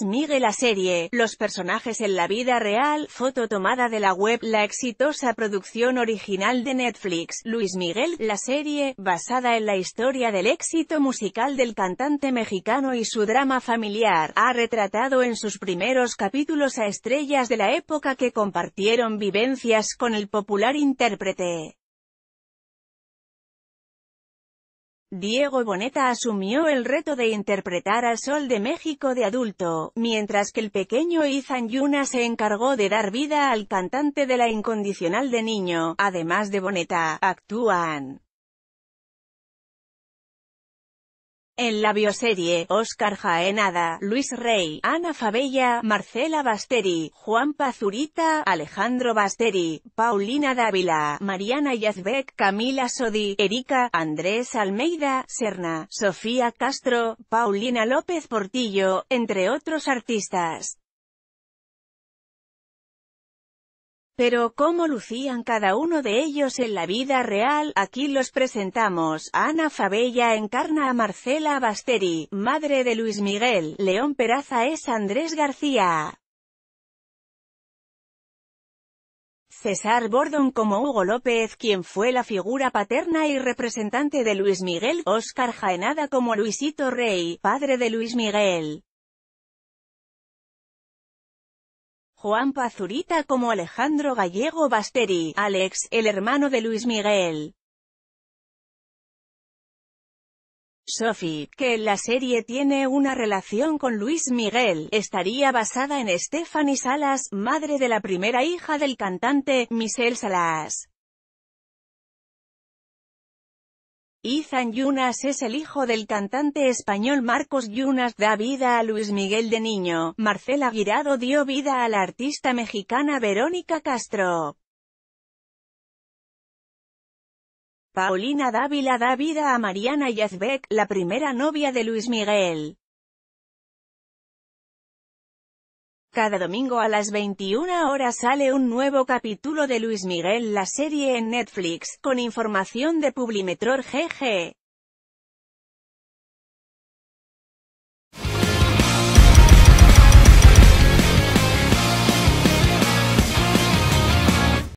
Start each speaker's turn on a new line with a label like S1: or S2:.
S1: Luis Miguel la serie, los personajes en la vida real, foto tomada de la web, la exitosa producción original de Netflix, Luis Miguel, la serie, basada en la historia del éxito musical del cantante mexicano y su drama familiar, ha retratado en sus primeros capítulos a estrellas de la época que compartieron vivencias con el popular intérprete. Diego Boneta asumió el reto de interpretar al Sol de México de adulto, mientras que el pequeño Ethan Yuna se encargó de dar vida al cantante de la incondicional de niño. Además de Boneta, actúan En la bioserie, Oscar Jaenada, Luis Rey, Ana Fabella, Marcela Basteri, Juan Pazurita, Alejandro Basteri, Paulina Dávila, Mariana Yazbek, Camila Sodi, Erika, Andrés Almeida, Serna, Sofía Castro, Paulina López Portillo, entre otros artistas. Pero cómo lucían cada uno de ellos en la vida real, aquí los presentamos. Ana Fabella encarna a Marcela Basteri, madre de Luis Miguel, León Peraza es Andrés García. César Bordon como Hugo López quien fue la figura paterna y representante de Luis Miguel, Oscar Jaenada como Luisito Rey, padre de Luis Miguel. Juan Pazurita como Alejandro Gallego Basteri, Alex, el hermano de Luis Miguel. Sophie, que en la serie tiene una relación con Luis Miguel, estaría basada en Stephanie Salas, madre de la primera hija del cantante, Michelle Salas. Ethan Yunas es el hijo del cantante español Marcos Yunas, da vida a Luis Miguel de niño, Marcela Guirado dio vida a la artista mexicana Verónica Castro. Paulina Dávila da vida a Mariana Yazbek, la primera novia de Luis Miguel. Cada domingo a las 21 horas sale un nuevo capítulo de Luis Miguel la serie en Netflix, con información de Publimetror GG.